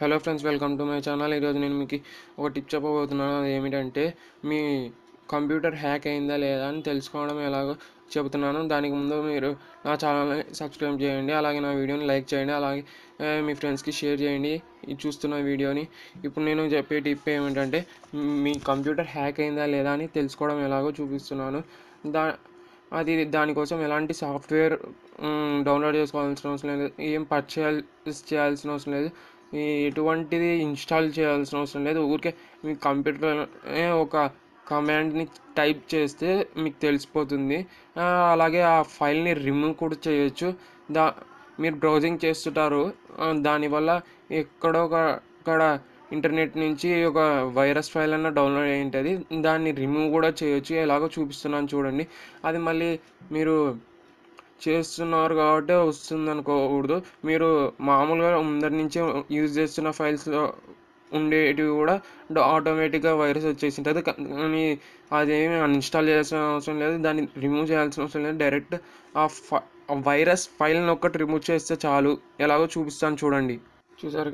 hello friends welcome to my channel ఈరోజు నేను మీకు ఒక టిప్ చెప్పబోతున్నాను అది ఏమిటంటే మీ కంప్యూటర్ హ్యాక్ అయిందా లేదా అని తెలుసుకోవడం ఎలాగో చెబుతున్నాను దానికి ముందు మీరు నా ఛానల్ని సబ్స్క్రైబ్ చేయండి అలాగే నా వీడియోని లైక్ చేయండి అలాగే మీ ఫ్రెండ్స్కి షేర్ చేయండి చూస్తున్న వీడియోని ఇప్పుడు నేను చెప్పే టిప్ ఏమిటంటే మీ కంప్యూటర్ హ్యాక్ అయిందా లేదా అని తెలుసుకోవడం ఎలాగో చూపిస్తున్నాను దా అది దానికోసం ఎలాంటి సాఫ్ట్వేర్ డౌన్లోడ్ చేసుకోవాల్సిన అవసరం లేదు ఏం పర్చేస్ చేయాల్సిన అవసరం లేదు ఎటువంటిది ఇన్స్టాల్ చేయాల్సిన అవసరం లేదు ఊరికే మీ కంప్యూటర్ ఒక కమాండ్ని టైప్ చేస్తే మీకు తెలిసిపోతుంది అలాగే ఆ ఫైల్ని రిమూవ్ కూడా చేయొచ్చు దా మీరు బ్రౌజింగ్ చేస్తుంటారు దానివల్ల ఎక్కడో ఒక అక్కడ ఇంటర్నెట్ నుంచి ఒక వైరస్ ఫైల్ అన్న డౌన్లోడ్ అయి ఉంటుంది దాన్ని రిమూవ్ కూడా చేయొచ్చు ఎలాగో చూపిస్తున్నాను చూడండి అది మళ్ళీ మీరు చేస్తున్నారు కాబట్టి వస్తుంది అనుకోకూడదు మీరు మామూలుగా ముందరి నుంచే యూజ్ చేస్తున్న ఫైల్స్లో ఉండేటివి కూడా ఆటోమేటిక్గా వైరస్ వచ్చేసి ఉంటుంది కానీ అదేమి అన్ఇన్స్టాల్ చేయాల్సిన అవసరం లేదు దాన్ని రిమూవ్ చేయాల్సిన అవసరం లేదు డైరెక్ట్ ఆ వైరస్ ఫైల్ని ఒక్కటి రిమూవ్ చేస్తే చాలు ఎలాగో చూపిస్తాను చూడండి చూసారు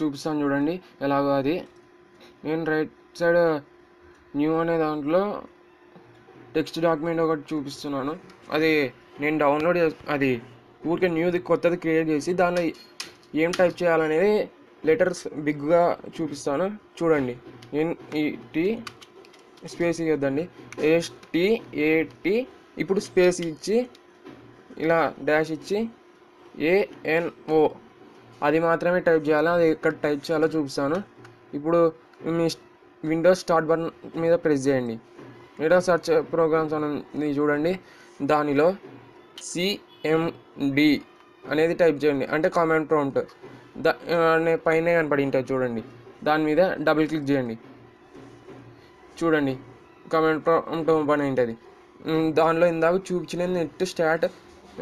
చూపిస్తాను చూడండి ఎలాగో అది నేను రైట్ సైడ్ న్యూ అనే దాంట్లో టెక్స్ట్ డాక్యుమెంట్ ఒకటి చూపిస్తున్నాను అది నేను డౌన్లోడ్ అది ఊరికే న్యూది కొత్తది క్రియేట్ చేసి దాన్ని ఏం టైప్ చేయాలనేది లెటర్స్ బిగ్గా చూపిస్తాను చూడండి నేను టీ స్పేస్ ఇవ్వద్దండి ఏ టీ ఇప్పుడు స్పేస్ ఇచ్చి ఇలా డాష్ ఇచ్చి ఏఎన్ఓ అది మాత్రమే టైప్ చేయాలి అది ఎక్కడ టైప్ చేయాలో చూపిస్తాను ఇప్పుడు మీ విండోస్ స్టార్ట్ బటన్ మీద ప్రెస్ చేయండి ఏదో సర్చ్ ప్రోగ్రామ్స్ అని చూడండి దానిలో సిఎండి అనేది టైప్ చేయండి అంటే కామెంట్ ప్రాంప్ట్ అనే పైన కనపడి ఉంటుంది చూడండి దాని మీద డబుల్ క్లిక్ చేయండి చూడండి కామెంట్ ప్రాంప్ట్ పని ఉంటుంది దానిలో ఇందాక చూపించిన net start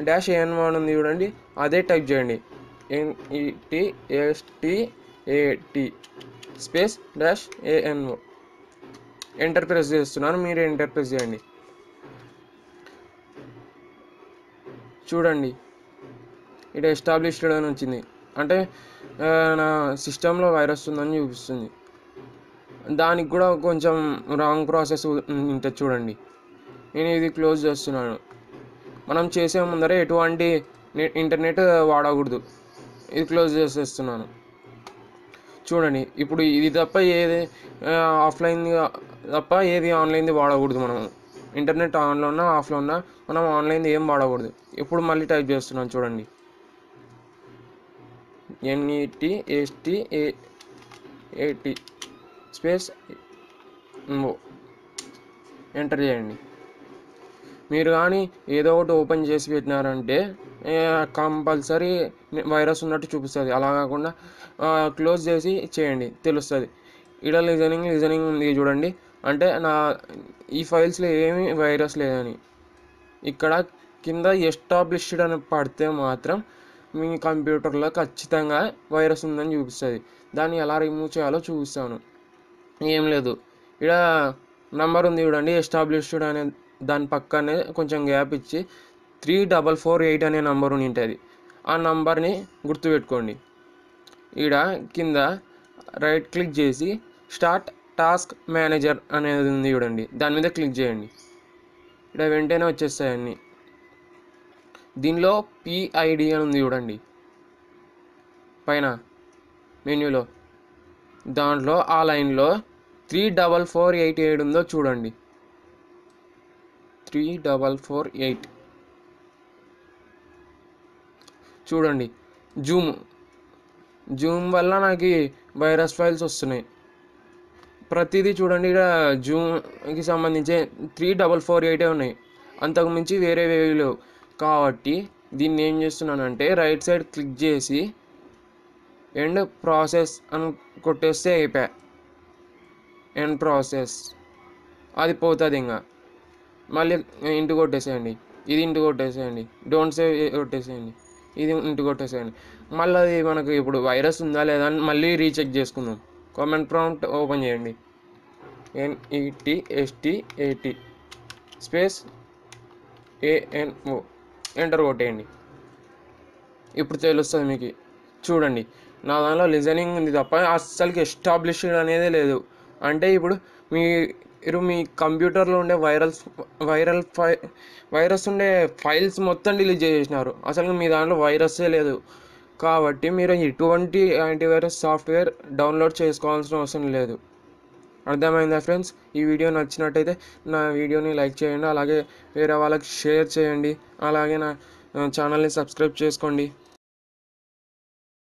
dash A N one ఉంది చూడండి అదే టైప్ చేయండి N E T S T A T space dash A N O enter press చేస్తున్నాను మీరు ఎంటర్ ప్రెస్ చేయండి చూడండి ఇటు ఎస్టాబ్లిష్డ్ అని వచ్చింది అంటే నా సిస్టంలో వైరస్ ఉందని చూపిస్తుంది దానికి కూడా కొంచెం రాంగ్ ప్రాసెస్ ఉంటుంది చూడండి నేను ఇది క్లోజ్ చేస్తున్నాను మనం చేసే ముందరే ఎటువంటి ఇంటర్నెట్ వాడకూడదు ఇది క్లోజ్ చేసేస్తున్నాను చూడండి ఇప్పుడు ఇది తప్ప ఏది ఆఫ్లైన్ తప్ప ఏది ఆన్లైన్ది వాడకూడదు మనము ఇంటర్నెట్ ఆన్లో ఉన్నా ఆఫ్లో ఉన్నా మనం ఆన్లైన్ ఏం వాడకూడదు ఇప్పుడు మళ్ళీ టైప్ చేస్తున్నాం చూడండి ఎన్ఈటి ఎస్టీ ఏ ఏటి స్పేస్ ఎంటర్ చేయండి మీరు కానీ ఏదో ఒకటి ఓపెన్ చేసి పెట్టినారంటే కంపల్సరీ వైరస్ ఉన్నట్టు చూపిస్తుంది అలా కాకుండా క్లోజ్ చేసి చేయండి తెలుస్తుంది ఇడ లిజనింగ్ లిజనింగ్ ఉంది చూడండి అంటే నా ఈ ఫైల్స్లో ఏమి వైరస్ లేదని ఇక్కడ కింద ఎస్టాబ్లిష్డ్ అని పడితే మాత్రం మీ కంప్యూటర్లో ఖచ్చితంగా వైరస్ ఉందని చూపిస్తుంది దాన్ని ఎలా రిమూవ్ చేయాలో చూపిస్తాను ఏం లేదు ఇక్కడ నెంబర్ ఉంది చూడండి ఎస్టాబ్లిష్డ్ అనే దాని పక్కనే కొంచెం గ్యాప్ ఇచ్చి త్రీ డబల్ ఫోర్ ఎయిట్ అనే నంబర్ ఉంటుంది ఆ నంబర్ని గుర్తుపెట్టుకోండి ఇక్కడ కింద రైట్ క్లిక్ చేసి స్టార్ట్ టాస్క్ మేనేజర్ అనేది ఉంది చూడండి దాని మీద క్లిక్ చేయండి ఇక్కడ వెంటనే వచ్చేస్తాయండి దీనిలో పిఐడి అని ఉంది చూడండి పైన మెన్యూలో దాంట్లో ఆ లైన్లో three double four eight eight ఉందో చూడండి త్రీ డబల్ ఫోర్ ఎయిట్ చూడండి జూమ్ జూమ్ వల్ల నాకు వైరస్ ఫైల్స్ వస్తున్నాయి ప్రతిదీ చూడండి ఇక్కడ జూన్కి సంబంధించి త్రీ డబల్ ఫోర్ ఎయిటే ఉన్నాయి అంతకుమించి వేరే వేవి లేవు కాబట్టి దీన్ని ఏం చేస్తున్నానంటే రైట్ సైడ్ క్లిక్ చేసి ఎండ్ ప్రాసెస్ అని కొట్టేస్తే అయిపోయా ఎండ్ ప్రాసెస్ అది పోతుంది ఇంకా మళ్ళీ ఇంటి కొట్టేసేయండి ఇది ఇంటి కొట్టేసేయండి డోంట్ సేవ్ కొట్టేసేయండి ఇది ఇంటి కొట్టేసేయండి మళ్ళీ అది మనకు ఇప్పుడు వైరస్ ఉందా లేదా అని మళ్ళీ రీచెక్ చేసుకుందాం కామెంట్ ప్రాంప్ట్ ఓపెన్ చేయండి netstat e space ano enter కొట్టేయండి ఇప్పుడు తెలుస్తుంది మీకు చూడండి నా దానిలో లిజనింగ్ ఉంది తప్ప అస్సలకి ఎస్టాబ్లిష్డ్ అనేదే లేదు అంటే ఇప్పుడు మీరు మీ కంప్యూటర్లో ఉండే వైరల్ వైరల్ ఫై వైరస్ ఉండే ఫైల్స్ మొత్తం డిలీట్ చేసేసినారు అసలు మీ దాంట్లో వైరస్సే లేదు కాబట్టి మీరు ఎటువంటి యాంటీవైరస్ సాఫ్ట్వేర్ డౌన్లోడ్ చేసుకోవాల్సిన అవసరం లేదు అర్థమైందా ఫ్రెండ్స్ ఈ వీడియో నచ్చినట్టయితే నా వీడియోని లైక్ చేయండి అలాగే వేరే వాళ్ళకి షేర్ చేయండి అలాగే నా ఛానల్ని సబ్స్క్రైబ్ చేసుకోండి